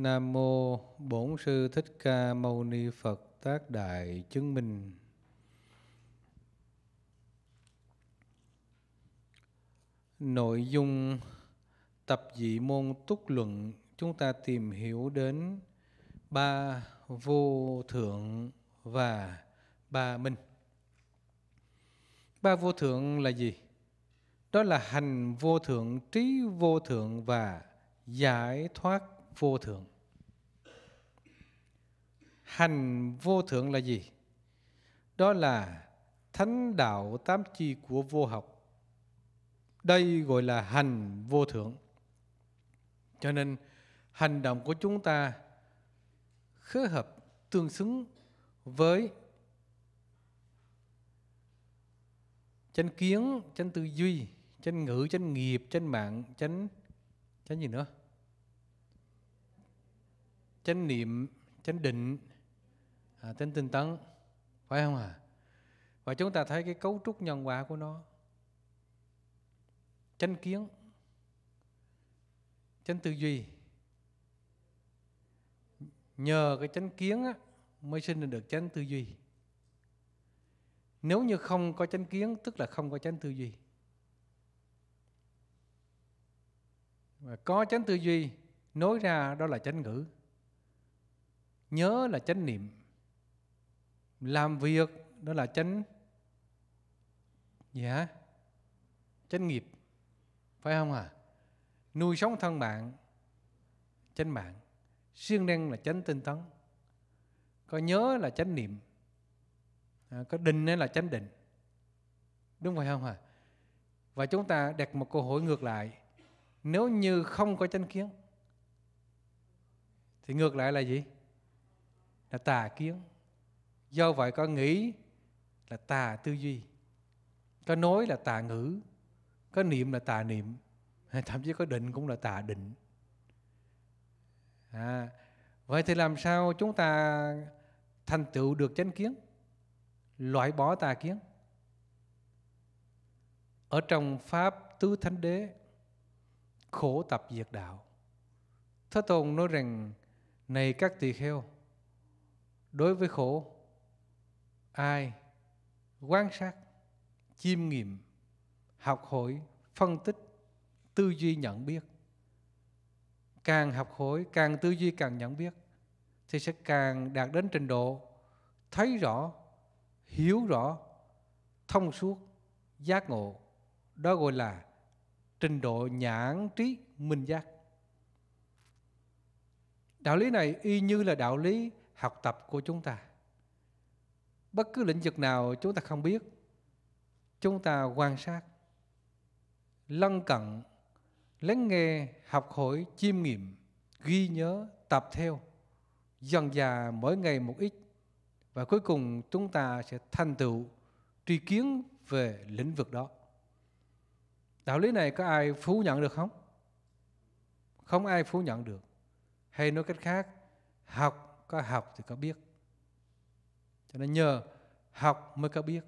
Nam mô Bổn sư Thích Ca Mâu Ni Phật Tác Đại Chứng Minh. Nội dung tập dị môn túc luận chúng ta tìm hiểu đến ba vô thượng và ba minh. Ba vô thượng là gì? Đó là hành vô thượng, trí vô thượng và giải thoát vô thượng hành vô thượng là gì đó là thánh đạo tám chi của vô học đây gọi là hành vô thượng cho nên hành động của chúng ta khế hợp tương xứng với chánh kiến chánh tư duy chánh ngữ chánh nghiệp chánh mạng chánh chánh gì nữa chánh niệm chánh định à, tính tinh tấn phải không ạ à? và chúng ta thấy cái cấu trúc nhân quả của nó chánh kiến chánh tư duy nhờ cái chánh kiến á, mới sinh được chánh tư duy nếu như không có chánh kiến tức là không có chánh tư duy và có chánh tư duy nói ra đó là chánh ngữ nhớ là chánh niệm làm việc đó là chánh dạ chánh nghiệp phải không à nuôi sống thân bạn chánh mạng siêng năng là chánh tinh tấn có nhớ là chánh niệm à, có định là chánh định đúng phải không à và chúng ta đặt một câu hỏi ngược lại nếu như không có chánh kiến thì ngược lại là gì là tà kiến do vậy có nghĩ là tà tư duy có nói là tà ngữ có niệm là tà niệm thậm chí có định cũng là tà định à, vậy thì làm sao chúng ta thành tựu được chánh kiến loại bỏ tà kiến ở trong pháp tứ thánh đế khổ tập diệt đạo thế tôn nói rằng này các tỳ kheo đối với khổ ai quan sát chiêm nghiệm học hỏi phân tích tư duy nhận biết càng học hỏi càng tư duy càng nhận biết thì sẽ càng đạt đến trình độ thấy rõ hiểu rõ thông suốt giác ngộ đó gọi là trình độ nhãn trí minh giác đạo lý này y như là đạo lý học tập của chúng ta bất cứ lĩnh vực nào chúng ta không biết chúng ta quan sát lân cận lắng nghe học hỏi chiêm nghiệm ghi nhớ tập theo dần dà mỗi ngày một ít và cuối cùng chúng ta sẽ thành tựu tri kiến về lĩnh vực đó đạo lý này có ai phủ nhận được không không ai phủ nhận được hay nói cách khác học có học thì có biết cho nên nhờ học mới có biết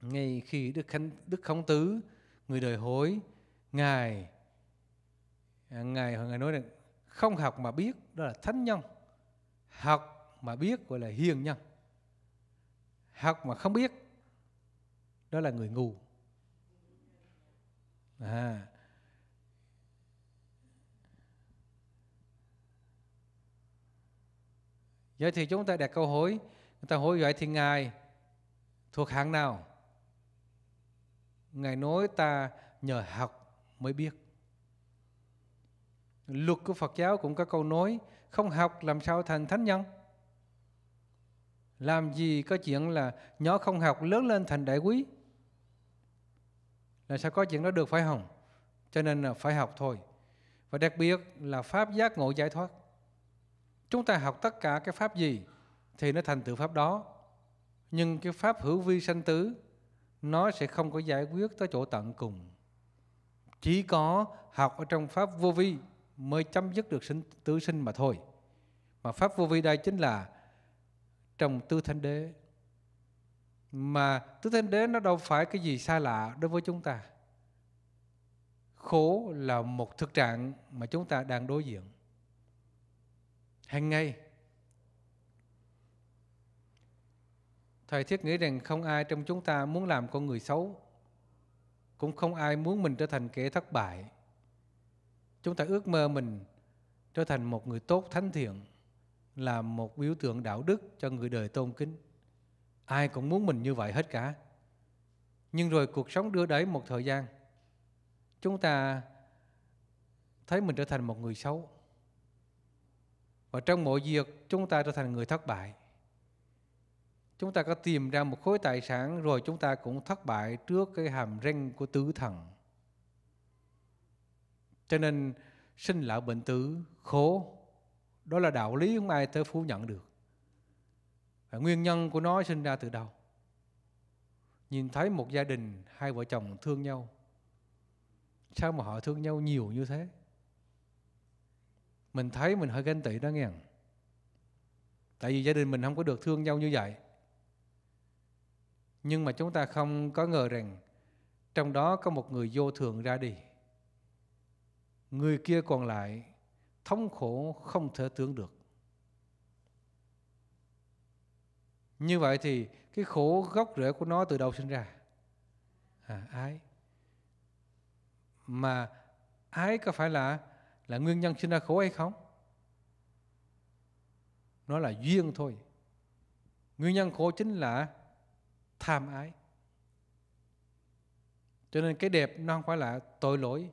ngay khi đức khánh đức khổng tứ người đời hối ngài à, ngài ngài nói rằng không học mà biết đó là thánh nhân học mà biết gọi là hiền nhân học mà không biết đó là người ngu à Vậy thì chúng ta đặt câu hỏi, người ta hỏi vậy thì Ngài thuộc hạng nào? Ngài nói ta nhờ học mới biết. Luật của Phật giáo cũng có câu nói, không học làm sao thành thánh nhân? Làm gì có chuyện là nhỏ không học lớn lên thành đại quý? Là sao có chuyện đó được phải không? Cho nên là phải học thôi. Và đặc biệt là Pháp giác ngộ giải thoát. Chúng ta học tất cả cái pháp gì thì nó thành tựu pháp đó. Nhưng cái pháp hữu vi sanh tứ nó sẽ không có giải quyết tới chỗ tận cùng. Chỉ có học ở trong pháp vô vi mới chấm dứt được sinh tứ sinh mà thôi. Mà pháp vô vi đây chính là trong tư thánh đế. Mà tư thánh đế nó đâu phải cái gì xa lạ đối với chúng ta. Khổ là một thực trạng mà chúng ta đang đối diện hàng ngày thầy thiết nghĩ rằng không ai trong chúng ta muốn làm con người xấu cũng không ai muốn mình trở thành kẻ thất bại chúng ta ước mơ mình trở thành một người tốt thánh thiện là một biểu tượng đạo đức cho người đời tôn kính ai cũng muốn mình như vậy hết cả nhưng rồi cuộc sống đưa đẩy một thời gian chúng ta thấy mình trở thành một người xấu và trong mọi việc chúng ta trở thành người thất bại. Chúng ta có tìm ra một khối tài sản rồi chúng ta cũng thất bại trước cái hàm răng của tứ thần. Cho nên sinh lão bệnh tử, khổ, đó là đạo lý không ai tới phủ nhận được. Và nguyên nhân của nó sinh ra từ đâu? Nhìn thấy một gia đình, hai vợ chồng thương nhau. Sao mà họ thương nhau nhiều như thế? mình thấy mình hơi ganh tị đó nghe tại vì gia đình mình không có được thương nhau như vậy nhưng mà chúng ta không có ngờ rằng trong đó có một người vô thường ra đi người kia còn lại thống khổ không thể tưởng được như vậy thì cái khổ gốc rễ của nó từ đâu sinh ra à, ái mà ái có phải là là nguyên nhân sinh ra khổ hay không? Nó là duyên thôi. Nguyên nhân khổ chính là tham ái. Cho nên cái đẹp nó không phải là tội lỗi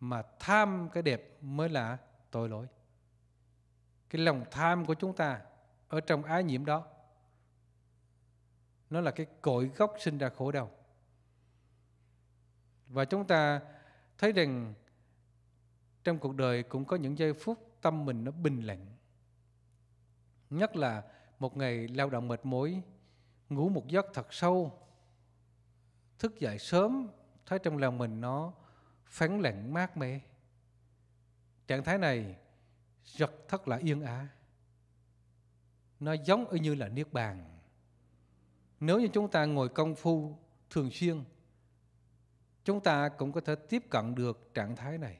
mà tham cái đẹp mới là tội lỗi. Cái lòng tham của chúng ta ở trong ái nhiễm đó nó là cái cội gốc sinh ra khổ đau. Và chúng ta thấy rằng trong cuộc đời cũng có những giây phút tâm mình nó bình lặng nhất là một ngày lao động mệt mỏi ngủ một giấc thật sâu thức dậy sớm thấy trong lòng mình nó phán lặng mát mẻ trạng thái này rất thật là yên ả nó giống y như là niết bàn nếu như chúng ta ngồi công phu thường xuyên chúng ta cũng có thể tiếp cận được trạng thái này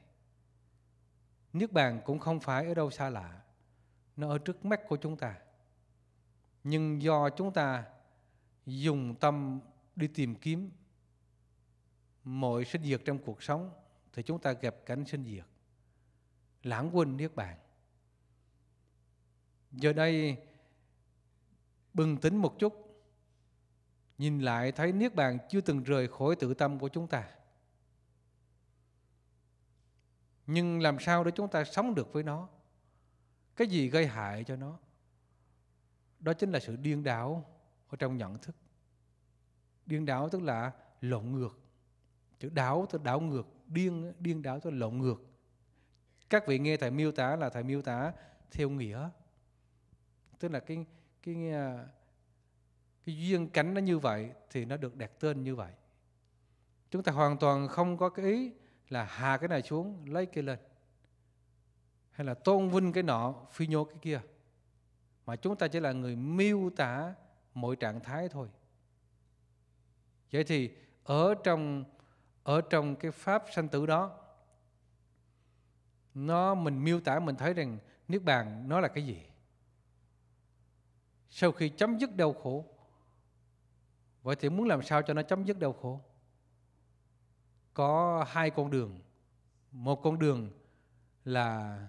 Niết bàn cũng không phải ở đâu xa lạ. Nó ở trước mắt của chúng ta. Nhưng do chúng ta dùng tâm đi tìm kiếm mọi sinh diệt trong cuộc sống thì chúng ta gặp cảnh sinh diệt lãng quên niết bàn giờ đây bừng tỉnh một chút nhìn lại thấy niết bàn chưa từng rời khỏi tự tâm của chúng ta nhưng làm sao để chúng ta sống được với nó cái gì gây hại cho nó đó chính là sự điên đảo ở trong nhận thức điên đảo tức là lộn ngược chữ đảo tức đảo ngược điên điên đảo tức lộn ngược các vị nghe thầy miêu tả là thầy miêu tả theo nghĩa tức là cái cái à, cái duyên cánh nó như vậy thì nó được đặt tên như vậy chúng ta hoàn toàn không có cái ý là hạ cái này xuống lấy cái lên hay là tôn vinh cái nọ phi nhô cái kia mà chúng ta chỉ là người miêu tả mọi trạng thái thôi vậy thì ở trong ở trong cái pháp sanh tử đó nó mình miêu tả mình thấy rằng niết bàn nó là cái gì sau khi chấm dứt đau khổ vậy thì muốn làm sao cho nó chấm dứt đau khổ có hai con đường một con đường là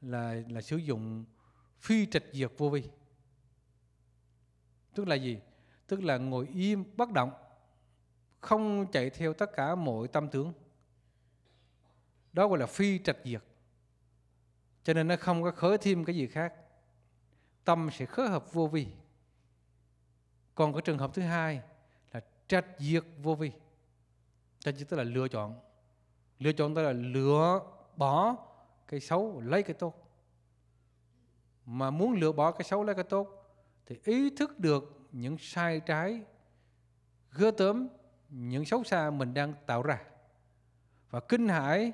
là là sử dụng phi trạch diệt vô vi tức là gì tức là ngồi im bất động không chạy theo tất cả mọi tâm tướng đó gọi là phi trạch diệt cho nên nó không có khởi thêm cái gì khác tâm sẽ khớ hợp vô vi còn cái trường hợp thứ hai là trạch diệt vô vi chánh kiến tức là lựa chọn lựa chọn tức là lựa bỏ cái xấu lấy cái tốt mà muốn lựa bỏ cái xấu lấy cái tốt thì ý thức được những sai trái ghê tớm những xấu xa mình đang tạo ra và kinh hãi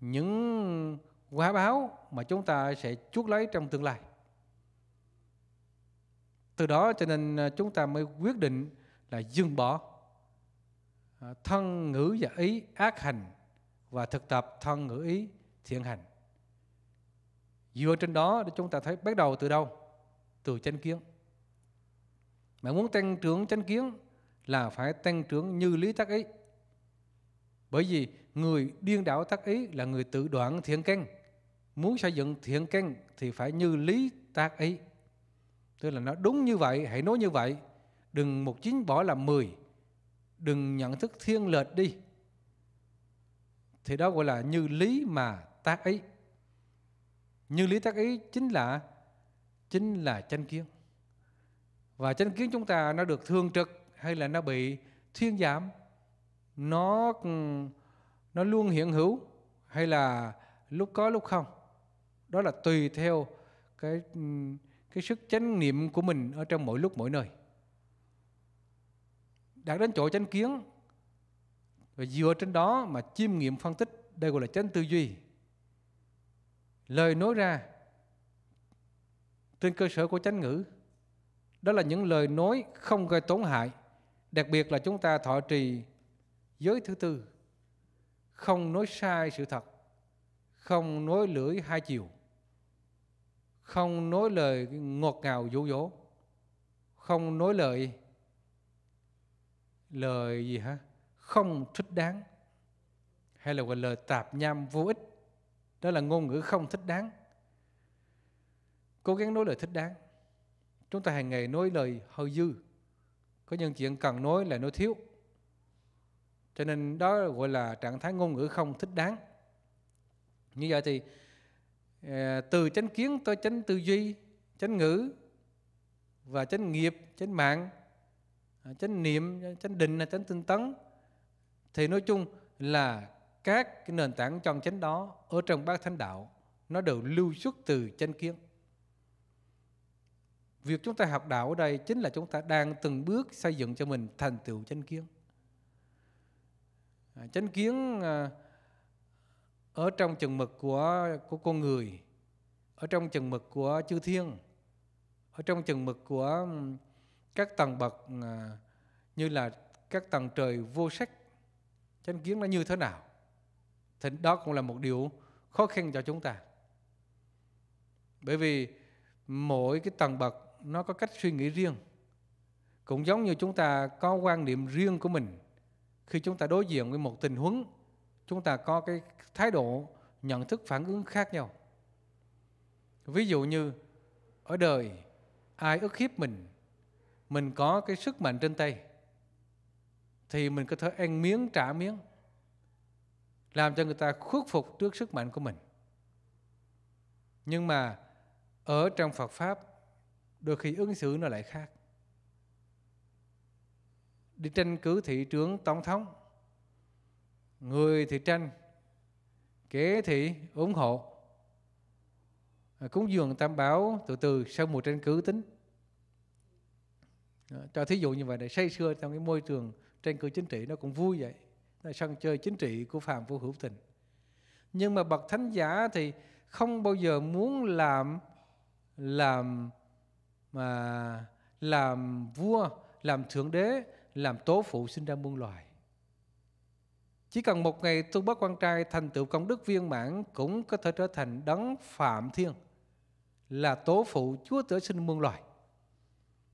những quả báo mà chúng ta sẽ chuốc lấy trong tương lai từ đó cho nên à, chúng ta mới quyết định là dừng bỏ À, thân ngữ và ý ác hành và thực tập thân ngữ ý thiện hành dựa trên đó để chúng ta thấy bắt đầu từ đâu từ chánh kiến mà muốn tăng trưởng chánh kiến là phải tăng trưởng như lý tác ý bởi vì người điên đảo tác ý là người tự đoạn thiện căn muốn xây dựng thiện căn thì phải như lý tác ý tức là nó đúng như vậy hãy nói như vậy đừng một chín bỏ làm mười đừng nhận thức thiên lệch đi thì đó gọi là như lý mà tác ý như lý tác ý chính là chính là chánh kiến và chánh kiến chúng ta nó được thương trực hay là nó bị thiên giảm nó nó luôn hiện hữu hay là lúc có lúc không đó là tùy theo cái cái sức chánh niệm của mình ở trong mỗi lúc mỗi nơi đạt đến chỗ chánh kiến và dựa trên đó mà chiêm nghiệm phân tích đây gọi là chánh tư duy lời nói ra trên cơ sở của chánh ngữ đó là những lời nói không gây tổn hại đặc biệt là chúng ta thọ trì giới thứ tư không nói sai sự thật không nói lưỡi hai chiều không nói lời ngọt ngào dụ dỗ không nói lời lời gì hả? Không thích đáng hay là gọi là lời tạp nham vô ích. Đó là ngôn ngữ không thích đáng. Cố gắng nói lời thích đáng. Chúng ta hàng ngày nói lời hơi dư. Có những chuyện cần nói là nói thiếu. Cho nên đó gọi là trạng thái ngôn ngữ không thích đáng. Như vậy thì ờ, từ chánh kiến tới chánh tư duy, chánh ngữ và chánh nghiệp, chánh mạng À, chánh niệm chánh định là chánh tinh tấn thì nói chung là các cái nền tảng trong chánh đó ở trong bát thánh đạo nó đều lưu xuất từ chánh kiến việc chúng ta học đạo ở đây chính là chúng ta đang từng bước xây dựng cho mình thành tựu chánh kiến à, chánh kiến à, ở trong chừng mực của của con người ở trong chừng mực của chư thiên ở trong chừng mực của các tầng bậc à, như là các tầng trời vô sắc chánh kiến nó như thế nào thì đó cũng là một điều khó khăn cho chúng ta bởi vì mỗi cái tầng bậc nó có cách suy nghĩ riêng cũng giống như chúng ta có quan niệm riêng của mình khi chúng ta đối diện với một tình huống chúng ta có cái thái độ nhận thức phản ứng khác nhau ví dụ như ở đời ai ức hiếp mình mình có cái sức mạnh trên tay thì mình có thể ăn miếng trả miếng làm cho người ta khuất phục trước sức mạnh của mình nhưng mà ở trong Phật pháp đôi khi ứng xử nó lại khác đi tranh cử thị trưởng tổng thống người thì tranh kế thì ủng hộ cúng dường tam bảo từ từ sau mùa tranh cử tính Ờ, cho thí dụ như vậy để say xưa trong cái môi trường tranh cử chính trị nó cũng vui vậy là sân chơi chính trị của phàm vũ hữu tình nhưng mà bậc thánh giả thì không bao giờ muốn làm làm mà làm vua làm thượng đế làm tố phụ sinh ra muôn loài chỉ cần một ngày tu bất quan trai thành tựu công đức viên mãn cũng có thể trở thành đấng phạm thiên là tố phụ chúa tể sinh muôn loài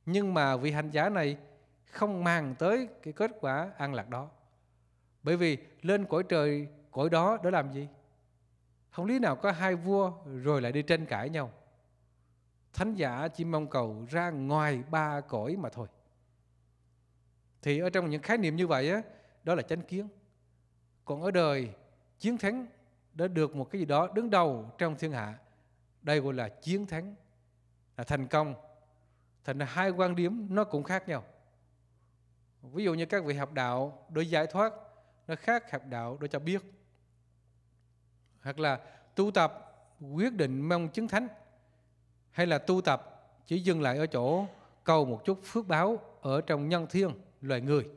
nhưng mà vị hành giả này không mang tới cái kết quả an lạc đó bởi vì lên cõi trời cõi đó để làm gì không lý nào có hai vua rồi lại đi tranh cãi nhau thánh giả chỉ mong cầu ra ngoài ba cõi mà thôi thì ở trong những khái niệm như vậy á đó là chánh kiến còn ở đời chiến thắng đã được một cái gì đó đứng đầu trong thiên hạ đây gọi là chiến thắng là thành công Thành ra hai quan điểm nó cũng khác nhau. Ví dụ như các vị học đạo đối giải thoát nó khác học đạo đối cho biết. Hoặc là tu tập quyết định mong chứng thánh hay là tu tập chỉ dừng lại ở chỗ cầu một chút phước báo ở trong nhân thiên loài người.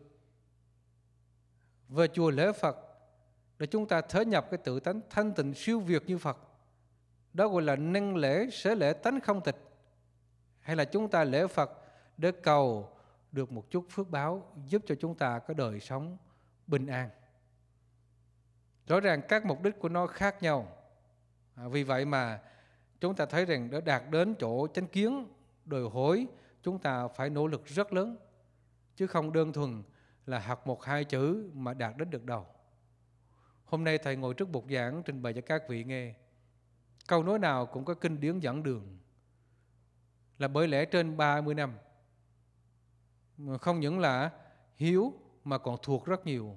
Về chùa lễ Phật để chúng ta thớ nhập cái tự tánh thanh tịnh siêu việt như Phật. Đó gọi là nâng lễ, sẽ lễ tánh không tịch hay là chúng ta lễ Phật để cầu được một chút phước báo giúp cho chúng ta có đời sống bình an. Rõ ràng các mục đích của nó khác nhau. À, vì vậy mà chúng ta thấy rằng để đạt đến chỗ chánh kiến đòi hỏi chúng ta phải nỗ lực rất lớn chứ không đơn thuần là học một hai chữ mà đạt đến được đầu. Hôm nay thầy ngồi trước bục giảng trình bày cho các vị nghe. Câu nói nào cũng có kinh điển dẫn đường là bởi lẽ trên 30 năm. Không những là hiếu mà còn thuộc rất nhiều.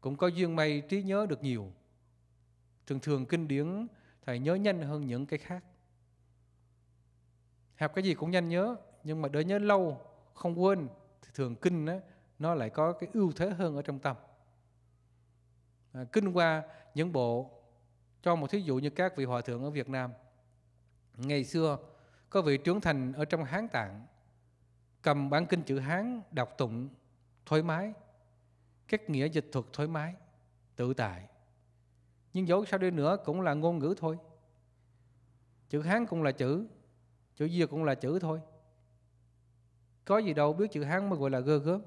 Cũng có duyên may trí nhớ được nhiều. Thường thường kinh điển thầy nhớ nhanh hơn những cái khác. Học cái gì cũng nhanh nhớ, nhưng mà để nhớ lâu, không quên, thì thường kinh đó, nó lại có cái ưu thế hơn ở trong tâm. À, kinh qua những bộ, cho một thí dụ như các vị hòa thượng ở Việt Nam, ngày xưa có vị trưởng thành ở trong Hán Tạng, cầm bản kinh chữ Hán đọc tụng thoải mái, các nghĩa dịch thuật thoải mái, tự tại. Nhưng dẫu sao đi nữa cũng là ngôn ngữ thôi. Chữ Hán cũng là chữ, chữ Việt cũng là chữ thôi. Có gì đâu biết chữ Hán mới gọi là gơ gớm.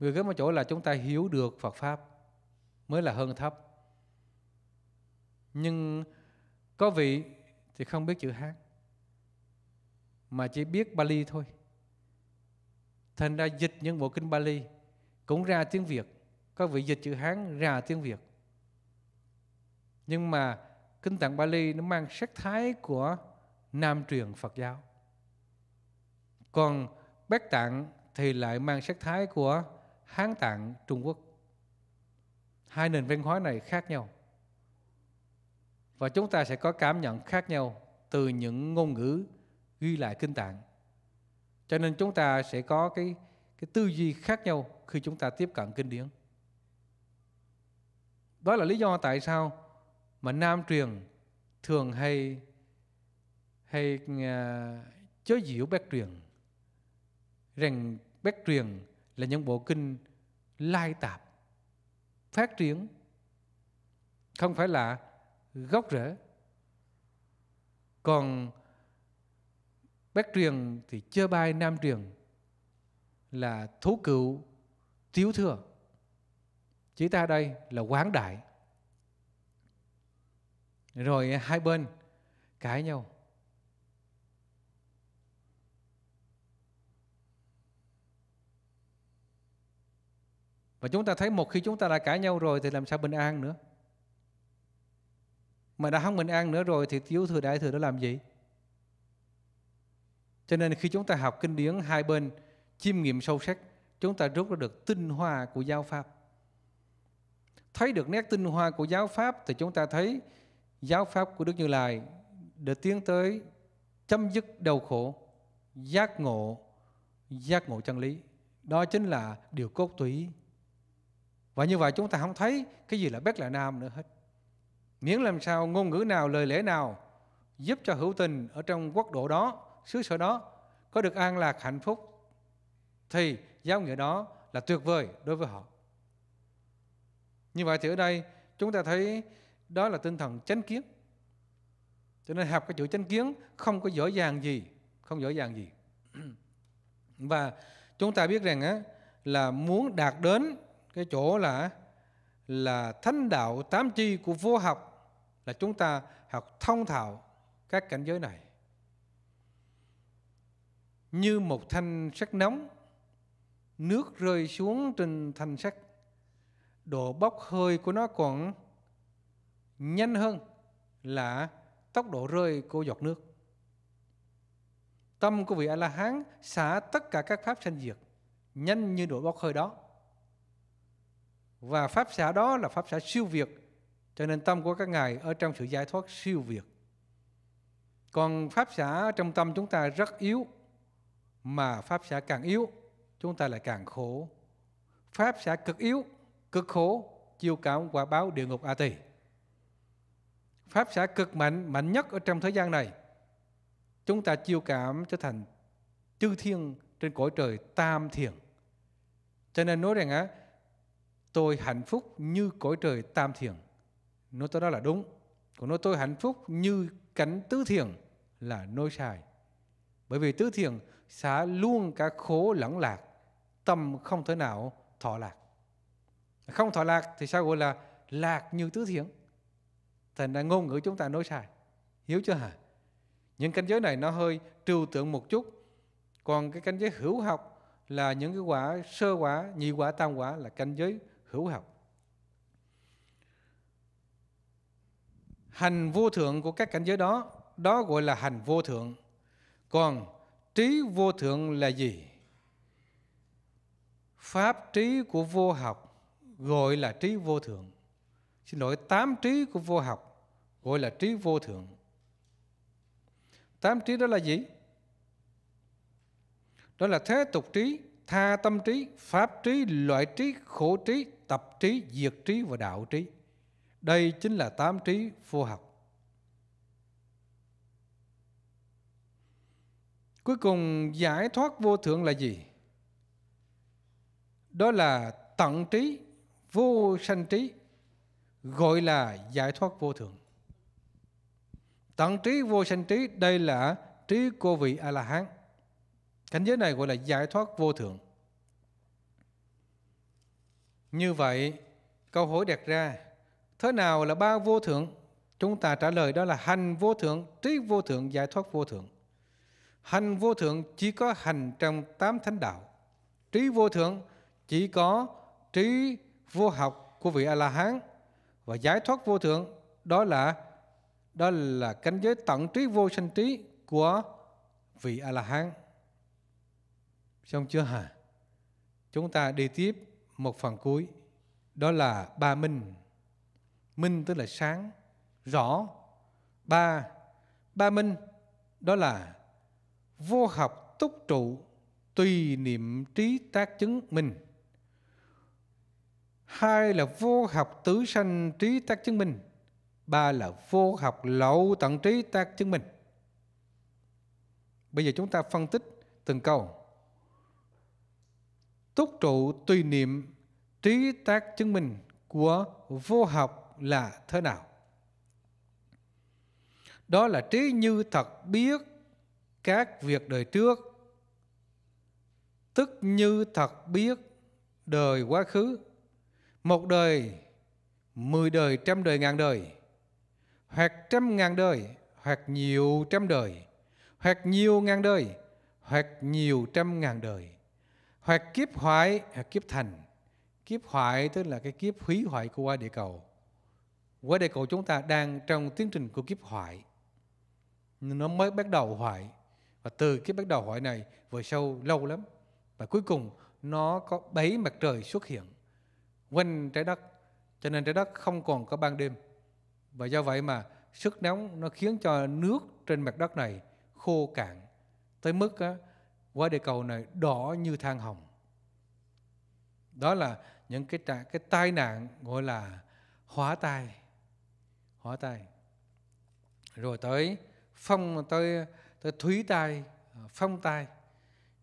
Gơ gớm ở chỗ là chúng ta hiểu được Phật Pháp mới là hơn thấp. Nhưng có vị thì không biết chữ Hán mà chỉ biết Bali thôi. Thành ra dịch những bộ kinh Bali cũng ra tiếng Việt. Các vị dịch chữ Hán ra tiếng Việt. Nhưng mà kinh tạng Bali nó mang sắc thái của Nam truyền Phật giáo. Còn Bắc tạng thì lại mang sắc thái của Hán tạng Trung Quốc. Hai nền văn hóa này khác nhau. Và chúng ta sẽ có cảm nhận khác nhau từ những ngôn ngữ ghi lại kinh tạng cho nên chúng ta sẽ có cái cái tư duy khác nhau khi chúng ta tiếp cận kinh điển đó là lý do tại sao mà nam truyền thường hay hay uh, chớ diễu bác truyền rằng bác truyền là những bộ kinh lai tạp phát triển không phải là gốc rễ còn Bắc truyền thì chưa bai nam truyền là thú cựu tiếu thừa. Chỉ ta đây là quán đại. Rồi hai bên cãi nhau. Và chúng ta thấy một khi chúng ta đã cãi nhau rồi thì làm sao bình an nữa. Mà đã không bình an nữa rồi thì tiếu thừa đại thừa nó làm gì? Cho nên khi chúng ta học kinh điển hai bên chiêm nghiệm sâu sắc, chúng ta rút ra được tinh hoa của giáo pháp. Thấy được nét tinh hoa của giáo pháp thì chúng ta thấy giáo pháp của Đức Như Lai đã tiến tới chấm dứt đau khổ, giác ngộ, giác ngộ chân lý. Đó chính là điều cốt túy Và như vậy chúng ta không thấy cái gì là bất là nam nữa hết. Miễn làm sao ngôn ngữ nào, lời lẽ nào giúp cho hữu tình ở trong quốc độ đó xứ sở đó có được an lạc hạnh phúc thì giáo nghĩa đó là tuyệt vời đối với họ. Như vậy thì ở đây chúng ta thấy đó là tinh thần chánh kiến. Cho nên học cái chữ chánh kiến không có dễ dàng gì, không dễ dàng gì. Và chúng ta biết rằng á là muốn đạt đến cái chỗ là là thánh đạo tám chi của vô học là chúng ta học thông thạo các cảnh giới này như một thanh sắt nóng nước rơi xuống trên thanh sắt độ bốc hơi của nó còn nhanh hơn là tốc độ rơi của giọt nước tâm của vị a la hán xả tất cả các pháp sanh diệt nhanh như độ bốc hơi đó và pháp xả đó là pháp xả siêu việt cho nên tâm của các ngài ở trong sự giải thoát siêu việt còn pháp xả trong tâm chúng ta rất yếu mà pháp xá càng yếu chúng ta lại càng khổ pháp xá cực yếu cực khổ chiêu cảm quả báo địa ngục a tỳ pháp xá cực mạnh mạnh nhất ở trong thế gian này chúng ta chiêu cảm trở thành chư thiên trên cõi trời tam thiền cho nên nói rằng á tôi hạnh phúc như cõi trời tam thiền nói tôi đó là đúng còn nói tôi hạnh phúc như cảnh tứ thiền là nói sai bởi vì tứ thiền sẽ luôn cả khổ lẫn lạc tâm không thể nào thọ lạc không thọ lạc thì sao gọi là lạc như tứ thiện thành ra ngôn ngữ chúng ta nói sai hiểu chưa hả những cảnh giới này nó hơi trừu tượng một chút còn cái cảnh giới hữu học là những cái quả sơ quả nhị quả tam quả là cảnh giới hữu học hành vô thượng của các cảnh giới đó đó gọi là hành vô thượng còn trí vô thượng là gì pháp trí của vô học gọi là trí vô thượng xin lỗi tám trí của vô học gọi là trí vô thượng tám trí đó là gì đó là thế tục trí tha tâm trí pháp trí loại trí khổ trí tập trí diệt trí và đạo trí đây chính là tám trí vô học Cuối cùng giải thoát vô thượng là gì? Đó là tận trí, vô sanh trí, gọi là giải thoát vô thượng. Tận trí, vô sanh trí, đây là trí của vị A-la-hán. Cảnh giới này gọi là giải thoát vô thượng. Như vậy, câu hỏi đặt ra, thế nào là ba vô thượng? Chúng ta trả lời đó là hành vô thượng, trí vô thượng, giải thoát vô thượng. Hành vô thượng chỉ có hành trong tám thánh đạo. Trí vô thượng chỉ có trí vô học của vị A-la-hán. Và giải thoát vô thượng đó là đó là cảnh giới tận trí vô sanh trí của vị A-la-hán. Xong chưa hả? Chúng ta đi tiếp một phần cuối. Đó là ba minh. Minh tức là sáng, rõ. Ba, ba minh đó là vô học túc trụ tùy niệm trí tác chứng minh hai là vô học tứ sanh trí tác chứng minh ba là vô học lậu tận trí tác chứng minh bây giờ chúng ta phân tích từng câu túc trụ tùy niệm trí tác chứng minh của vô học là thế nào đó là trí như thật biết các việc đời trước tức như thật biết đời quá khứ một đời mười đời trăm đời ngàn đời hoặc trăm ngàn đời hoặc nhiều trăm đời hoặc nhiều ngàn đời hoặc nhiều trăm ngàn đời hoặc kiếp hoại hoặc kiếp thành kiếp hoại tức là cái kiếp hủy hoại của qua địa cầu qua địa cầu chúng ta đang trong tiến trình của kiếp hoại nó mới bắt đầu hoại và từ cái bắt đầu hỏi này vừa sâu lâu lắm. Và cuối cùng nó có bấy mặt trời xuất hiện quanh trái đất. Cho nên trái đất không còn có ban đêm. Và do vậy mà sức nóng nó khiến cho nước trên mặt đất này khô cạn tới mức á, quả địa cầu này đỏ như than hồng. Đó là những cái cái tai nạn gọi là hóa tai. Hóa tai. Rồi tới phong tới tới thúy tai ờ, phong tai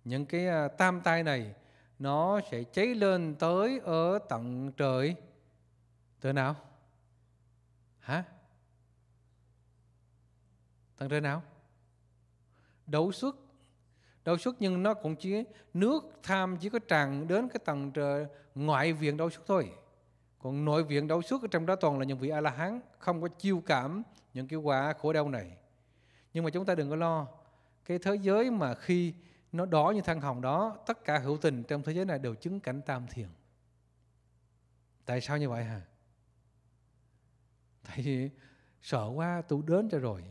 những cái ờ, tam tai này nó sẽ cháy lên tới ở tận trời tới nào hả tận trời nào đấu xuất đấu xuất nhưng nó cũng chỉ nước tham chỉ có tràn đến cái tầng trời ngoại viện đấu xuất thôi còn nội viện đấu xuất ở trong đó toàn là những vị a la hán không có chiêu cảm những cái quả khổ đau này nhưng mà chúng ta đừng có lo cái thế giới mà khi nó đỏ như than hồng đó tất cả hữu tình trong thế giới này đều chứng cảnh tam thiền tại sao như vậy hả tại vì sợ quá tu đến cho rồi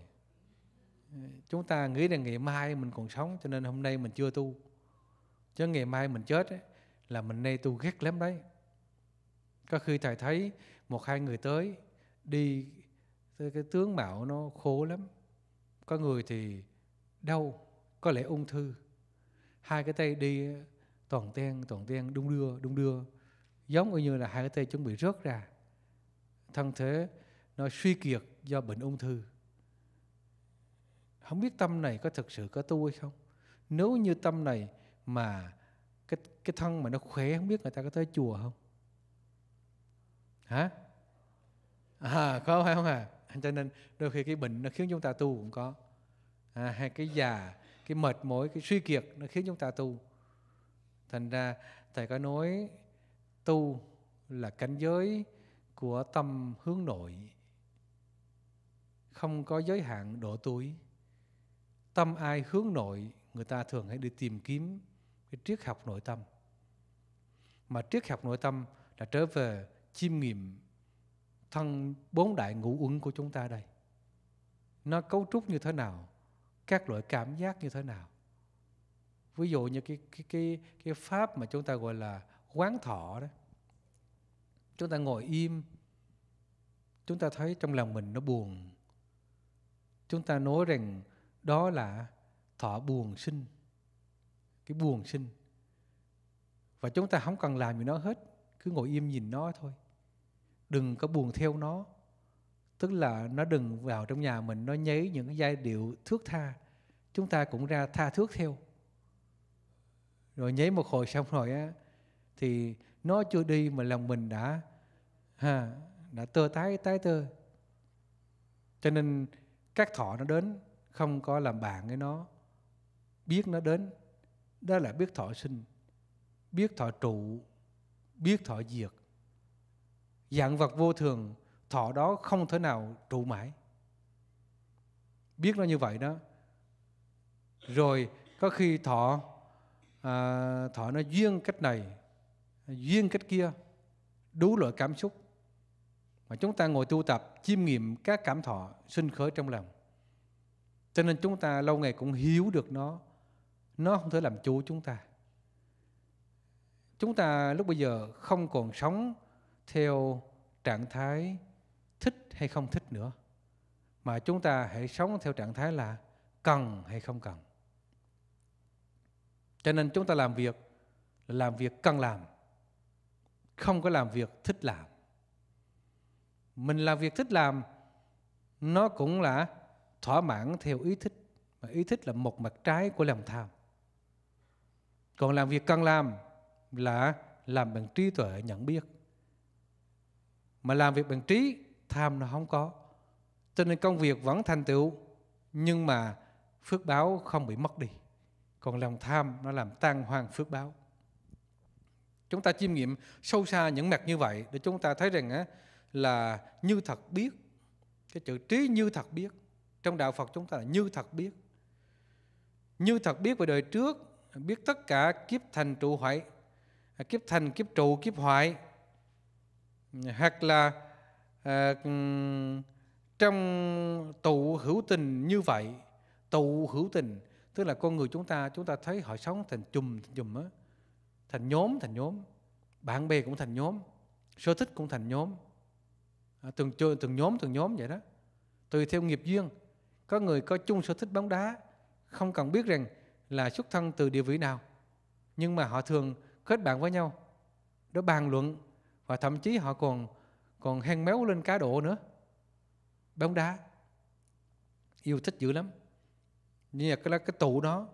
chúng ta nghĩ rằng ngày mai mình còn sống cho nên hôm nay mình chưa tu chứ ngày mai mình chết ấy, là mình nay tu ghét lắm đấy có khi thầy thấy một hai người tới đi cái tướng mạo nó khô lắm có người thì đau có lẽ ung thư hai cái tay đi toàn ten toàn ten đung đưa đung đưa giống như là hai cái tay chuẩn bị rớt ra thân thể nó suy kiệt do bệnh ung thư không biết tâm này có thực sự có tu hay không nếu như tâm này mà cái cái thân mà nó khỏe không biết người ta có tới chùa không hả à có phải không à cho nên đôi khi cái bệnh nó khiến chúng ta tu cũng có à, hay cái già cái mệt mỏi cái suy kiệt nó khiến chúng ta tu thành ra thầy có nói tu là cảnh giới của tâm hướng nội không có giới hạn độ tuổi tâm ai hướng nội người ta thường hay đi tìm kiếm cái triết học nội tâm mà triết học nội tâm đã trở về chiêm nghiệm thân bốn đại ngũ uẩn của chúng ta đây nó cấu trúc như thế nào các loại cảm giác như thế nào ví dụ như cái cái cái cái pháp mà chúng ta gọi là quán thọ đó chúng ta ngồi im chúng ta thấy trong lòng mình nó buồn chúng ta nói rằng đó là thọ buồn sinh cái buồn sinh và chúng ta không cần làm gì nó hết cứ ngồi im nhìn nó thôi đừng có buồn theo nó tức là nó đừng vào trong nhà mình nó nhấy những cái giai điệu thước tha chúng ta cũng ra tha thước theo rồi nhấy một hồi xong rồi á thì nó chưa đi mà lòng mình đã ha, đã tơ tái tái tơ cho nên các thọ nó đến không có làm bạn với nó biết nó đến đó là biết thọ sinh biết thọ trụ biết thọ diệt dạng vật vô thường thọ đó không thể nào trụ mãi biết nó như vậy đó rồi có khi thọ à, thọ nó duyên cách này duyên cách kia đủ loại cảm xúc mà chúng ta ngồi tu tập chiêm nghiệm các cảm thọ sinh khởi trong lòng cho nên chúng ta lâu ngày cũng hiểu được nó nó không thể làm chủ chúng ta chúng ta lúc bây giờ không còn sống theo trạng thái thích hay không thích nữa mà chúng ta hãy sống theo trạng thái là cần hay không cần cho nên chúng ta làm việc làm việc cần làm không có làm việc thích làm mình làm việc thích làm nó cũng là thỏa mãn theo ý thích mà ý thích là một mặt trái của lòng tham còn làm việc cần làm là làm bằng trí tuệ nhận biết mà làm việc bằng trí tham nó không có cho nên công việc vẫn thành tựu nhưng mà phước báo không bị mất đi còn lòng tham nó làm tan hoang phước báo chúng ta chiêm nghiệm sâu xa những mặt như vậy để chúng ta thấy rằng á, là như thật biết cái chữ trí như thật biết trong đạo phật chúng ta là như thật biết như thật biết về đời trước biết tất cả kiếp thành trụ hoại kiếp thành kiếp trụ kiếp hoại hoặc là à, trong tụ hữu tình như vậy tụ hữu tình tức là con người chúng ta chúng ta thấy họ sống thành chùm thành chùm á thành nhóm thành nhóm bạn bè cũng thành nhóm sở thích cũng thành nhóm à, từng chơi từng nhóm từng nhóm vậy đó tùy theo nghiệp duyên có người có chung sở thích bóng đá không cần biết rằng là xuất thân từ địa vị nào nhưng mà họ thường kết bạn với nhau để bàn luận và thậm chí họ còn còn hang méo lên cá độ nữa bóng đá yêu thích dữ lắm nhưng mà cái, cái tụ đó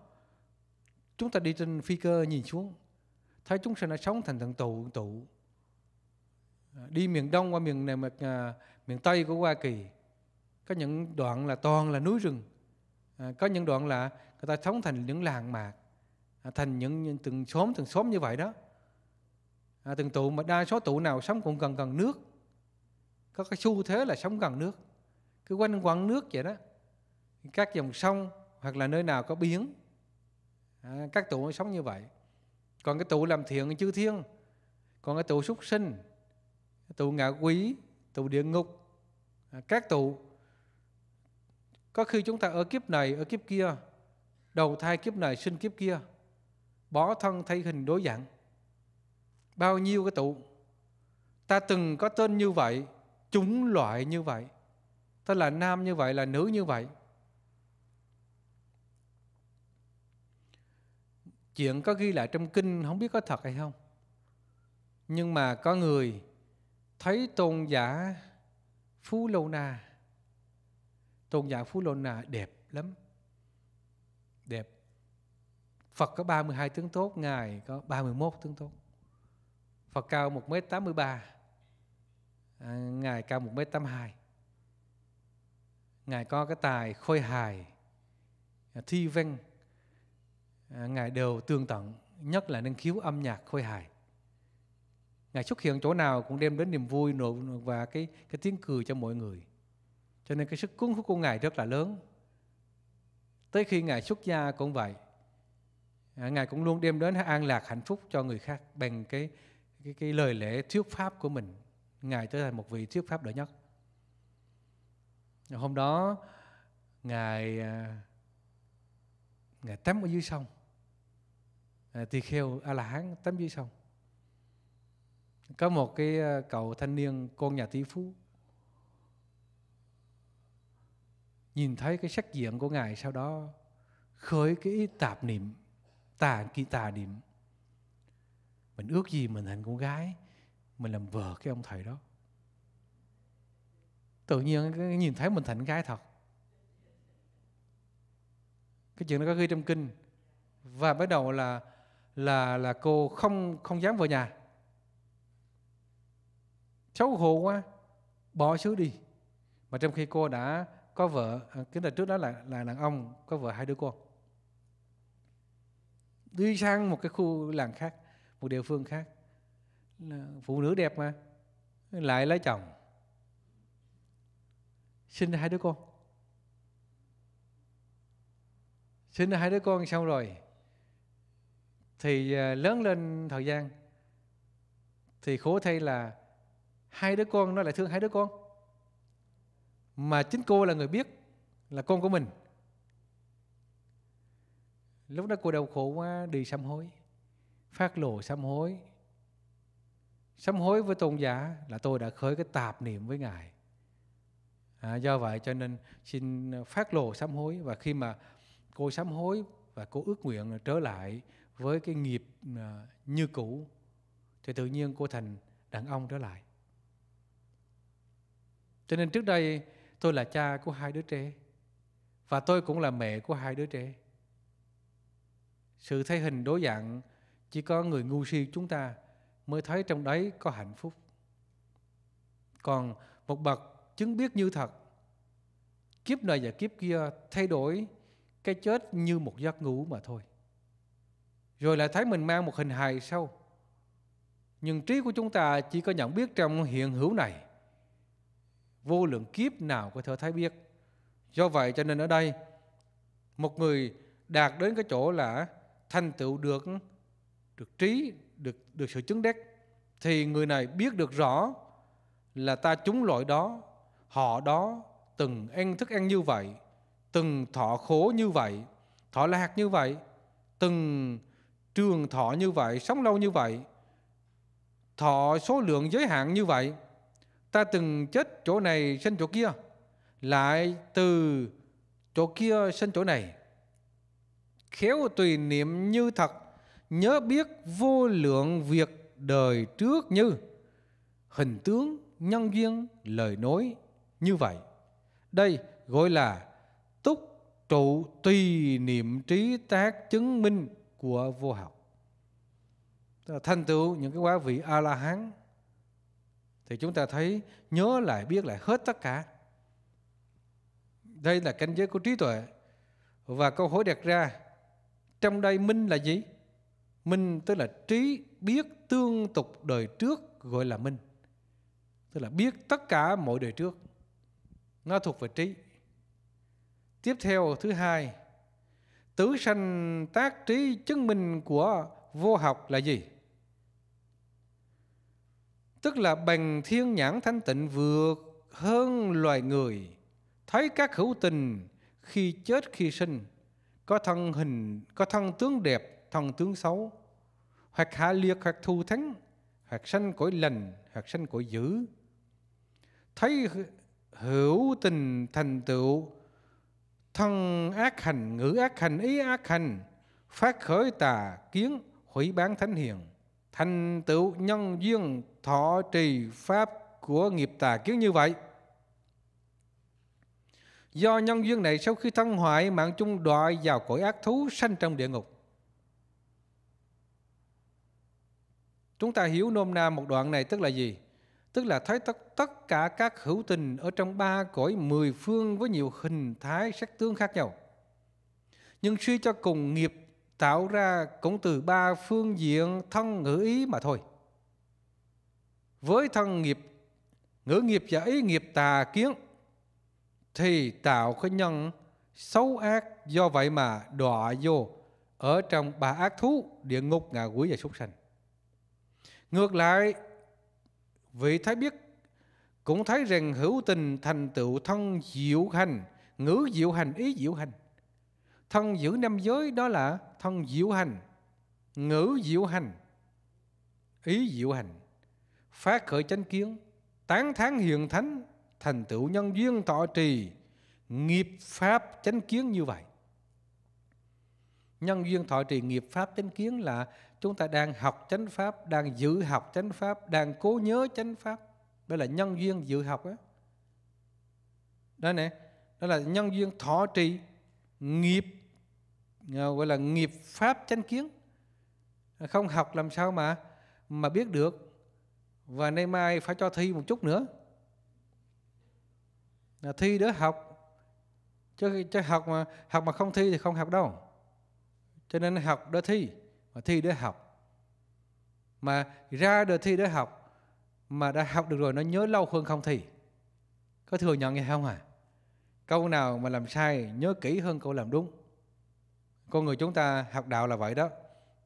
chúng ta đi trên phi cơ nhìn xuống thấy chúng sinh đã sống thành tận tụ tụ à, đi miền đông qua miền này mà à, miền tây của hoa kỳ có những đoạn là toàn là núi rừng à, có những đoạn là người ta sống thành những làng mạc thành những, những từng xóm từng xóm như vậy đó à, từng tụ mà đa số tụ nào sống cũng gần gần nước có cái xu thế là sống gần nước cứ quanh quẩn nước vậy đó các dòng sông hoặc là nơi nào có biển à, các tụ sống như vậy còn cái tụ làm thiện chư thiên còn cái tụ súc sinh tụ ngạ quý tụ địa ngục à, các tụ có khi chúng ta ở kiếp này ở kiếp kia đầu thai kiếp này sinh kiếp kia bỏ thân thay hình đối dạng bao nhiêu cái tụ ta từng có tên như vậy chúng loại như vậy tức là nam như vậy là nữ như vậy chuyện có ghi lại trong kinh không biết có thật hay không nhưng mà có người thấy tôn giả phú lâu na tôn giả phú lâu na đẹp lắm đẹp Phật có 32 tướng tốt Ngài có 31 tướng tốt Phật cao 1m83 à, Ngài cao 1m82 Ngài có cái tài khôi hài à, Thi văn à, Ngài đều tương tận Nhất là năng khiếu âm nhạc khôi hài Ngài xuất hiện chỗ nào cũng đem đến niềm vui và cái cái tiếng cười cho mọi người. Cho nên cái sức cuốn hút của Ngài rất là lớn. Tới khi Ngài xuất gia cũng vậy. À, Ngài cũng luôn đem đến an lạc hạnh phúc cho người khác bằng cái cái, cái lời lễ thuyết pháp của mình ngài trở thành một vị thuyết pháp đệ nhất hôm đó ngài à, ngài tắm ở dưới sông à, tỳ kheo a la hán tắm dưới sông có một cái à, cậu thanh niên con nhà tỷ phú nhìn thấy cái sắc diện của ngài sau đó khởi cái tạp niệm tà kỳ tà niệm mình ước gì mình thành con gái mình làm vợ cái ông thầy đó tự nhiên nhìn thấy mình thành gái thật cái chuyện nó có ghi trong kinh và bắt đầu là là là cô không không dám vào nhà xấu hổ quá bỏ xứ đi mà trong khi cô đã có vợ à, cái là trước đó là là đàn ông có vợ hai đứa con đi sang một cái khu làng khác một địa phương khác là phụ nữ đẹp mà lại lấy chồng sinh hai đứa con sinh hai đứa con xong rồi thì à, lớn lên thời gian thì khổ thay là hai đứa con nó lại thương hai đứa con mà chính cô là người biết là con của mình lúc đó cô đau khổ quá đi sám hối phát lộ sám hối sám hối với tôn giả là tôi đã khởi cái tạp niệm với ngài à, do vậy cho nên xin phát lộ sám hối và khi mà cô sám hối và cô ước nguyện trở lại với cái nghiệp à, như cũ thì tự nhiên cô thành đàn ông trở lại cho nên trước đây tôi là cha của hai đứa trẻ và tôi cũng là mẹ của hai đứa trẻ sự thay hình đối dạng chỉ có người ngu si chúng ta mới thấy trong đấy có hạnh phúc. Còn một bậc chứng biết như thật, kiếp này và kiếp kia thay đổi cái chết như một giấc ngủ mà thôi. Rồi lại thấy mình mang một hình hài sâu. Nhưng trí của chúng ta chỉ có nhận biết trong hiện hữu này. Vô lượng kiếp nào có thể thấy biết. Do vậy cho nên ở đây, một người đạt đến cái chỗ là thành tựu được được trí, được được sự chứng đắc thì người này biết được rõ là ta chúng loại đó, họ đó từng ăn thức ăn như vậy, từng thọ khổ như vậy, thọ lạc như vậy, từng trường thọ như vậy, sống lâu như vậy, thọ số lượng giới hạn như vậy. Ta từng chết chỗ này sinh chỗ kia, lại từ chỗ kia sinh chỗ này. Khéo tùy niệm như thật nhớ biết vô lượng việc đời trước như hình tướng, nhân duyên, lời nói như vậy. Đây gọi là túc trụ tùy niệm trí tác chứng minh của vô học. Thành tựu những cái quá vị A-la-hán thì chúng ta thấy nhớ lại biết lại hết tất cả. Đây là cảnh giới của trí tuệ. Và câu hỏi đặt ra trong đây minh là gì? Minh tức là trí biết tương tục đời trước gọi là minh. Tức là biết tất cả mọi đời trước. Nó thuộc về trí. Tiếp theo thứ hai, tứ sanh tác trí chứng minh của vô học là gì? Tức là bằng thiên nhãn thanh tịnh vượt hơn loài người, thấy các hữu tình khi chết khi sinh, có thân hình, có thân tướng đẹp, thần tướng xấu, hoặc hạ liệt hoặc thù thắng, hoặc sanh cõi lành, hoặc sanh cõi dữ. Thấy hữu tình thành tựu, thân ác hành, ngữ ác hành, ý ác hành, phát khởi tà kiến, hủy bán thánh hiền, thành tựu nhân duyên thọ trì pháp của nghiệp tà kiến như vậy. Do nhân duyên này sau khi thân hoại mạng chung đọa vào cõi ác thú sanh trong địa ngục. Chúng ta hiểu nôm na một đoạn này tức là gì? Tức là thấy tất, tất cả các hữu tình ở trong ba cõi mười phương với nhiều hình thái sắc tướng khác nhau. Nhưng suy cho cùng nghiệp tạo ra cũng từ ba phương diện thân ngữ ý mà thôi. Với thân nghiệp, ngữ nghiệp và ý nghiệp tà kiến thì tạo cái nhân xấu ác do vậy mà đọa vô ở trong ba ác thú địa ngục ngạ quỷ và súc sanh Ngược lại, vị Thái biết cũng thấy rằng hữu tình thành tựu thân diệu hành, ngữ diệu hành, ý diệu hành. Thân giữ năm giới đó là thân diệu hành, ngữ diệu hành, ý diệu hành. Phát khởi chánh kiến, tán thán hiện thánh, thành tựu nhân duyên tọa trì, nghiệp pháp chánh kiến như vậy. Nhân duyên thọ trì nghiệp pháp chánh kiến là chúng ta đang học chánh pháp đang giữ học chánh pháp đang cố nhớ chánh pháp đó là nhân duyên dự học đó, đó nè đó là nhân duyên thọ trì nghiệp à, gọi là nghiệp pháp chánh kiến không học làm sao mà mà biết được và nay mai phải cho thi một chút nữa là thi đỡ học chứ, chứ học mà học mà không thi thì không học đâu cho nên học đỡ thi mà thi để học mà ra đời thi để học mà đã học được rồi nó nhớ lâu hơn không thì có thừa nhận hay không à câu nào mà làm sai nhớ kỹ hơn câu làm đúng con người chúng ta học đạo là vậy đó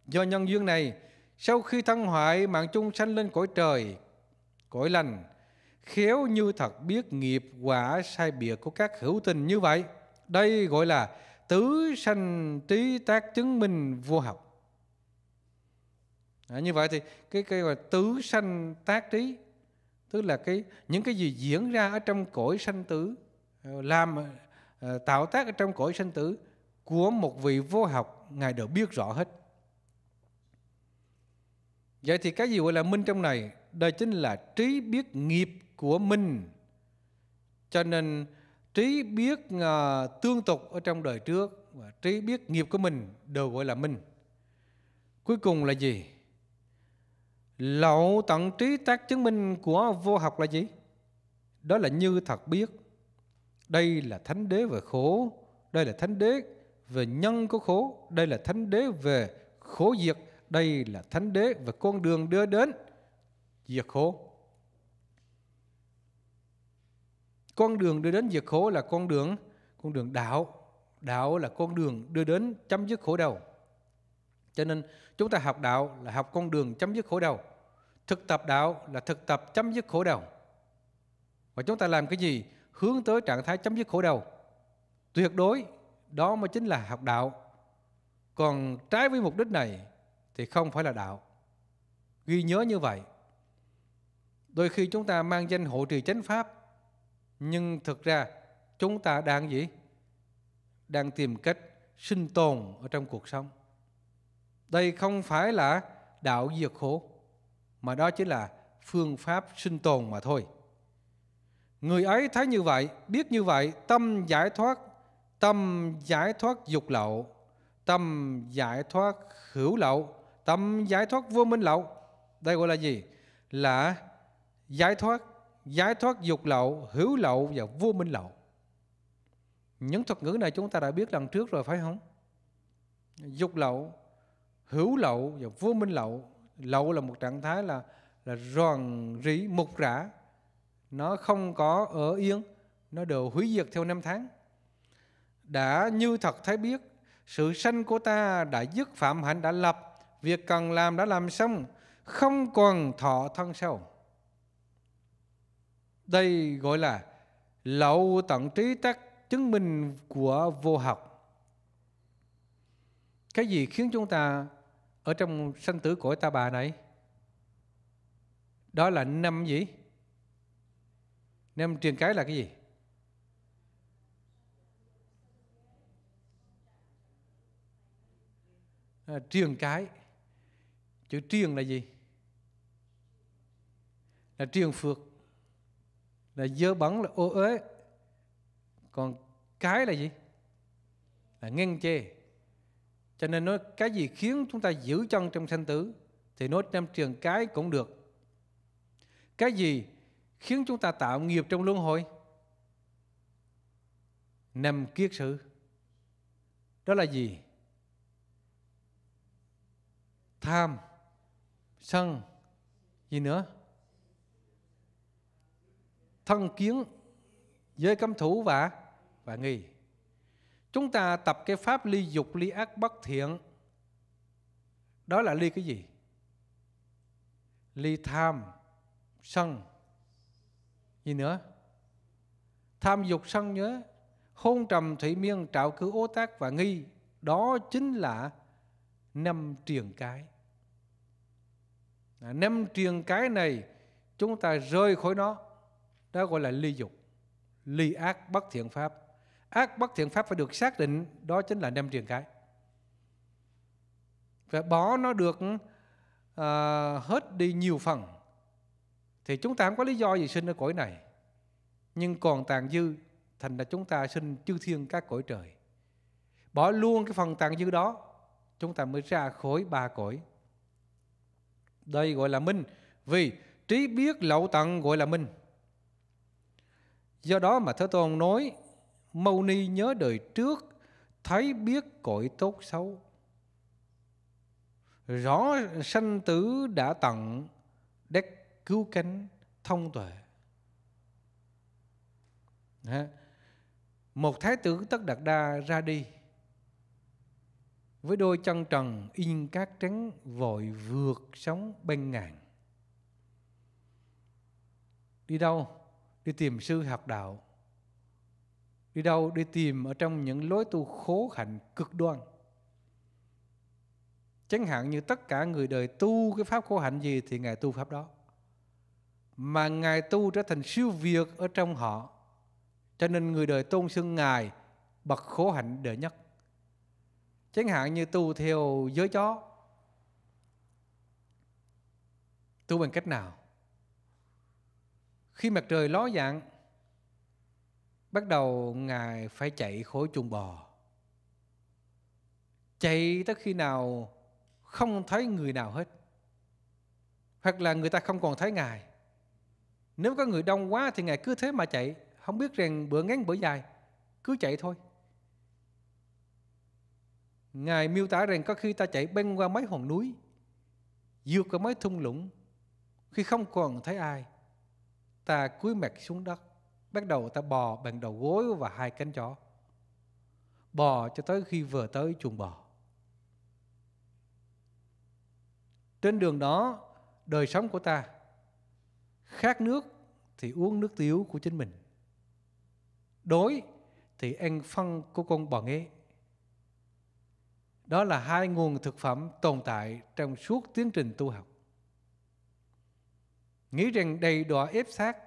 do nhân duyên này sau khi thân hoại mạng chung sanh lên cõi trời cõi lành khéo như thật biết nghiệp quả sai biệt của các hữu tình như vậy đây gọi là tứ sanh trí tác chứng minh vô học à, như vậy thì cái cái gọi tứ sanh tác trí tức là cái những cái gì diễn ra ở trong cõi sanh tử ờ, làm ờ, tạo tác ở trong cõi sanh tử của một vị vô học ngài đều biết rõ hết vậy thì cái gì gọi là minh trong này đây chính là trí biết nghiệp của mình cho nên trí biết uh, tương tục ở trong đời trước và trí biết nghiệp của mình đều gọi là minh cuối cùng là gì Lậu tận trí tác chứng minh của vô học là gì? Đó là như thật biết. Đây là thánh đế về khổ, đây là thánh đế về nhân của khổ, đây là thánh đế về khổ diệt, đây là thánh đế về con đường đưa đến diệt khổ. Con đường đưa đến diệt khổ là con đường con đường đạo. Đạo là con đường đưa đến chấm dứt khổ đau. Cho nên chúng ta học đạo là học con đường chấm dứt khổ đau. Thực tập đạo là thực tập chấm dứt khổ đau. Và chúng ta làm cái gì? Hướng tới trạng thái chấm dứt khổ đau. Tuyệt đối, đó mới chính là học đạo. Còn trái với mục đích này thì không phải là đạo. Ghi nhớ như vậy. Đôi khi chúng ta mang danh hộ trì chánh pháp nhưng thực ra chúng ta đang gì? Đang tìm cách sinh tồn ở trong cuộc sống. Đây không phải là đạo diệt khổ mà đó chính là phương pháp sinh tồn mà thôi. Người ấy thấy như vậy, biết như vậy, tâm giải thoát, tâm giải thoát dục lậu, tâm giải thoát hữu lậu, tâm giải thoát vô minh lậu. Đây gọi là gì? Là giải thoát, giải thoát dục lậu, hữu lậu và vô minh lậu. Những thuật ngữ này chúng ta đã biết lần trước rồi phải không? Dục lậu, hữu lậu và vô minh lậu lậu là một trạng thái là là ròn rỉ mục rã nó không có ở yên nó đều hủy diệt theo năm tháng đã như thật thấy biết sự sanh của ta đã dứt phạm hạnh đã lập việc cần làm đã làm xong không còn thọ thân sâu đây gọi là lậu tận trí tắc chứng minh của vô học cái gì khiến chúng ta ở trong sanh tử cõi ta bà này đó là năm gì năm truyền cái là cái gì à, truyền cái chữ truyền là gì là truyền phược là dơ bẩn là ô uế còn cái là gì là ngăn chê cho nên nói cái gì khiến chúng ta giữ chân trong sanh tử thì nói trong trường cái cũng được. Cái gì khiến chúng ta tạo nghiệp trong luân hồi? nằm kiết sự. Đó là gì? Tham, sân, gì nữa? Thân kiến, giới cấm thủ và và nghi. Chúng ta tập cái pháp ly dục, ly ác bất thiện. Đó là ly cái gì? Ly tham, sân. Gì nữa? Tham dục sân nhớ, hôn trầm thủy miên trạo cứ ô tác và nghi. Đó chính là năm triền cái. À, năm triền cái này chúng ta rơi khỏi nó. Đó gọi là ly dục, ly ác bất thiện pháp ác bất thiện pháp phải được xác định đó chính là năm triền cái và bỏ nó được à, hết đi nhiều phần thì chúng ta không có lý do gì sinh ở cõi này nhưng còn tàn dư thành là chúng ta sinh chư thiên các cõi trời bỏ luôn cái phần tàn dư đó chúng ta mới ra khỏi ba cõi đây gọi là minh vì trí biết lậu tận gọi là minh do đó mà thế tôn nói Mâu ni nhớ đời trước Thấy biết cõi tốt xấu Rõ sanh tử đã tận Đắc cứu cánh thông tuệ Một thái tử tất đạt đa ra đi Với đôi chân trần in cát trắng Vội vượt sóng bên ngàn Đi đâu? Đi tìm sư học đạo Đi đâu? Đi tìm ở trong những lối tu khổ hạnh cực đoan. Chẳng hạn như tất cả người đời tu cái pháp khổ hạnh gì thì Ngài tu pháp đó. Mà Ngài tu trở thành siêu việt ở trong họ. Cho nên người đời tôn xưng Ngài bậc khổ hạnh đệ nhất. Chẳng hạn như tu theo giới chó. Tu bằng cách nào? Khi mặt trời ló dạng, bắt đầu ngài phải chạy khối chuồng bò chạy tới khi nào không thấy người nào hết hoặc là người ta không còn thấy ngài nếu có người đông quá thì ngài cứ thế mà chạy không biết rằng bữa ngắn bữa dài cứ chạy thôi ngài miêu tả rằng có khi ta chạy băng qua mấy hòn núi vượt qua mấy thung lũng khi không còn thấy ai ta cúi mặt xuống đất Bắt đầu ta bò bằng đầu gối và hai cánh chó. Bò cho tới khi vừa tới chuồng bò. Trên đường đó, đời sống của ta khát nước thì uống nước tiểu của chính mình. Đói thì ăn phân của con bò nghé. Đó là hai nguồn thực phẩm tồn tại trong suốt tiến trình tu học. Nghĩ rằng đầy đọa ép sát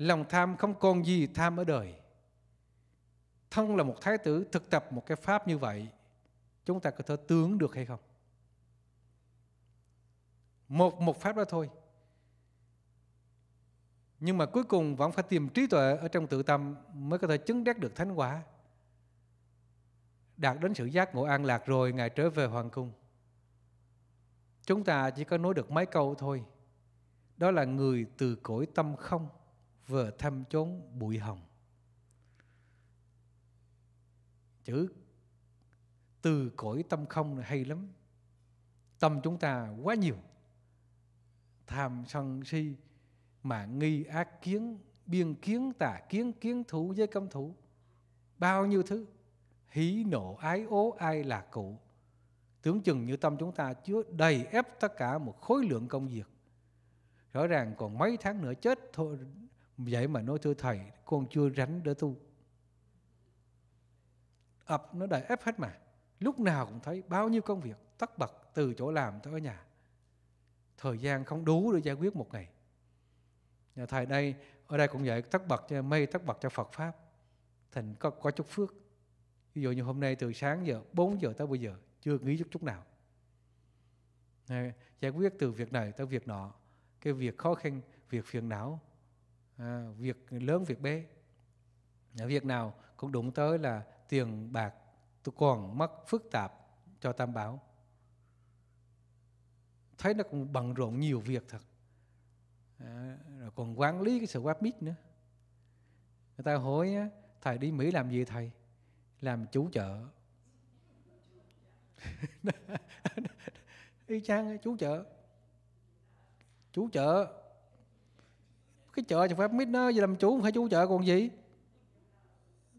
Lòng tham không còn gì tham ở đời. Thân là một thái tử thực tập một cái pháp như vậy, chúng ta có thể tướng được hay không? Một một pháp đó thôi. Nhưng mà cuối cùng vẫn phải tìm trí tuệ ở trong tự tâm mới có thể chứng đắc được thánh quả. Đạt đến sự giác ngộ an lạc rồi Ngài trở về Hoàng Cung. Chúng ta chỉ có nói được mấy câu thôi. Đó là người từ cõi tâm không vừa thăm chốn bụi hồng chữ từ cõi tâm không là hay lắm tâm chúng ta quá nhiều tham sân si mà nghi ác kiến biên kiến tà kiến kiến thủ với cấm thủ bao nhiêu thứ hỉ nộ ái ố ai là cụ tưởng chừng như tâm chúng ta chứa đầy ép tất cả một khối lượng công việc rõ ràng còn mấy tháng nữa chết thôi Vậy mà nói thưa thầy, con chưa rảnh để tu. Ập nó đầy ép hết mà. Lúc nào cũng thấy bao nhiêu công việc, tất bật từ chỗ làm tới ở nhà. Thời gian không đủ để giải quyết một ngày. Nhà thầy đây, ở đây cũng vậy, tất bật cho mây, tất bật cho Phật Pháp. Thành có, có chút phước. Ví dụ như hôm nay từ sáng giờ, 4 giờ tới bây giờ, chưa nghĩ chút chút nào. Giải quyết từ việc này tới việc nọ, cái việc khó khăn, việc phiền não, à, việc lớn việc bé à, việc nào cũng đụng tới là tiền bạc tôi còn mất phức tạp cho tam bảo thấy nó cũng bận rộn nhiều việc thật à, rồi còn quản lý cái sự web mít nữa người ta hỏi thầy đi mỹ làm gì thầy làm chủ chợ y chang chú chợ chú chợ cái chợ chẳng phải mít nó gì làm chủ phải chú chợ còn gì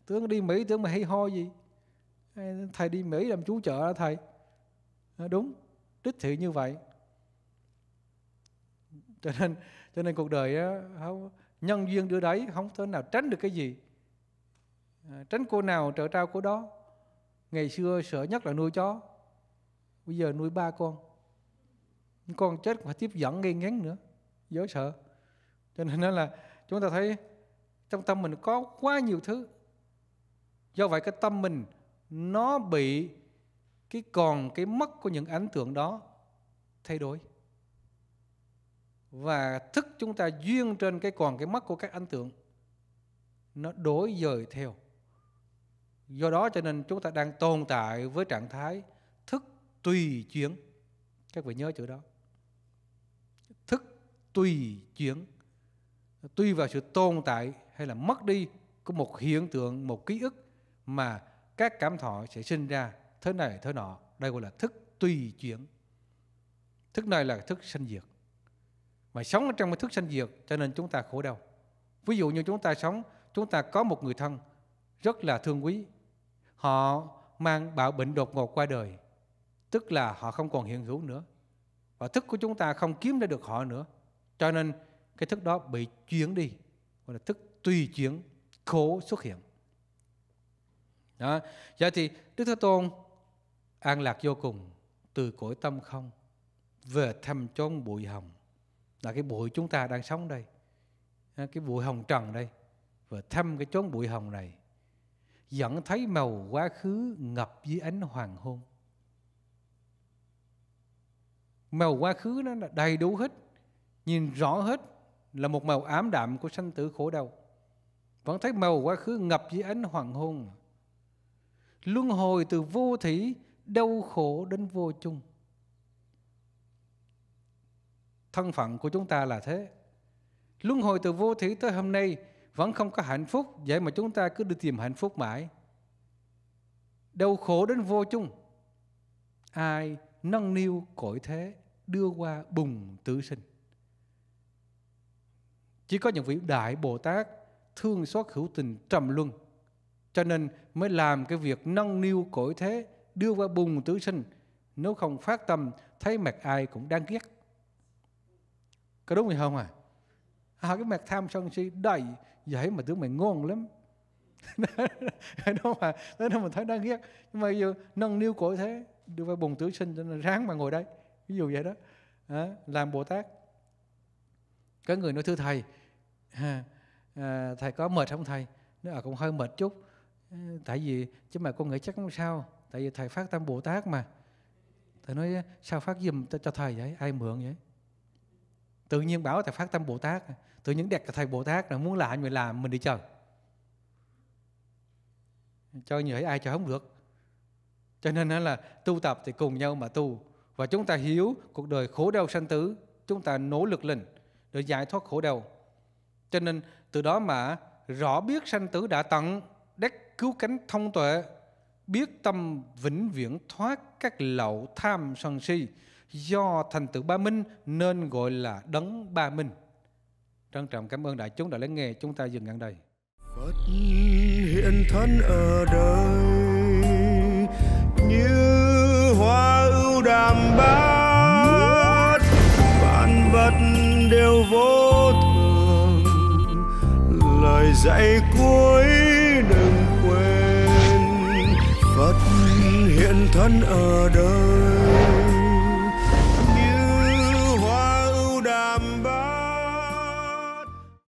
tướng đi mỹ tướng mà hay ho gì thầy đi mỹ làm chú chợ đó thầy à, đúng đích thị như vậy cho nên cho nên cuộc đời đó, không, nhân duyên đưa đấy không thể nào tránh được cái gì à, tránh cô nào trợ trao cô đó ngày xưa sợ nhất là nuôi chó bây giờ nuôi ba con con chết cũng phải tiếp dẫn ngay ngắn nữa dối sợ cho nên đó là chúng ta thấy trong tâm mình có quá nhiều thứ do vậy cái tâm mình nó bị cái còn cái mất của những ấn tượng đó thay đổi và thức chúng ta duyên trên cái còn cái mất của các ấn tượng nó đổi dời theo do đó cho nên chúng ta đang tồn tại với trạng thái thức tùy chuyển các vị nhớ chữ đó thức tùy chuyển tùy vào sự tồn tại hay là mất đi của một hiện tượng, một ký ức mà các cảm thọ sẽ sinh ra thế này thế nọ. Đây gọi là thức tùy chuyển. Thức này là thức sanh diệt. Mà sống ở trong cái thức sanh diệt cho nên chúng ta khổ đau. Ví dụ như chúng ta sống, chúng ta có một người thân rất là thương quý. Họ mang bạo bệnh đột ngột qua đời, tức là họ không còn hiện hữu nữa. Và thức của chúng ta không kiếm ra được họ nữa. Cho nên cái thức đó bị chuyển đi gọi là thức tùy chuyển khổ xuất hiện đó. Vậy thì Đức Thế Tôn an lạc vô cùng từ cõi tâm không về thăm chốn bụi hồng là cái bụi chúng ta đang sống đây cái bụi hồng trần đây và thăm cái chốn bụi hồng này dẫn thấy màu quá khứ ngập dưới ánh hoàng hôn màu quá khứ nó là đầy đủ hết nhìn rõ hết là một màu ám đạm của sanh tử khổ đau. Vẫn thấy màu quá khứ ngập dưới ánh hoàng hôn. Luân hồi từ vô thủy, đau khổ đến vô chung. Thân phận của chúng ta là thế. Luân hồi từ vô thủy tới hôm nay vẫn không có hạnh phúc, vậy mà chúng ta cứ đi tìm hạnh phúc mãi. Đau khổ đến vô chung. Ai nâng niu cõi thế đưa qua bùng tử sinh chỉ có những vị Đại Bồ Tát thương xót hữu tình trầm luân. Cho nên mới làm cái việc nâng niu cõi thế, đưa qua bùng tứ sinh. Nếu không phát tâm, thấy mặt ai cũng đang ghét. Có đúng hay không à? À, cái mặt tham sân si đầy vậy mà tưởng mày ngon lắm đó mà thế nên mình thấy đang ghét nhưng mà giờ nâng niu cõi thế đưa vào bùng tử sinh cho nên ráng mà ngồi đây ví dụ vậy đó à, làm bồ tát có người nói thưa thầy À, thầy có mệt không thầy nó à, cũng hơi mệt chút ờ, tại vì chứ mà con nghĩ chắc không sao tại vì thầy phát tâm bồ tát mà thầy nói sao phát dùm cho, cho thầy vậy ai mượn vậy tự nhiên bảo thầy phát tâm bồ tát tự nhiên đẹp thầy bồ tát là muốn làm người làm mình đi chờ cho như ấy ai cho không được cho nên là tu tập thì cùng nhau mà tu và chúng ta hiểu cuộc đời khổ đau sanh tử chúng ta nỗ lực lên để giải thoát khổ đau cho nên từ đó mà rõ biết sanh tử đã tận, đắc cứu cánh thông tuệ, biết tâm vĩnh viễn thoát các lậu tham sân si, do thành tựu ba minh nên gọi là đấng ba minh. Trân trọng cảm ơn đại chúng đã lắng nghe, chúng ta dừng ngăn đây. Phật hiện thân ở đời như hoa ưu đàm bát, vạn vật đều vô thường lời dạy cuối đừng quên phật hiện thân ở đời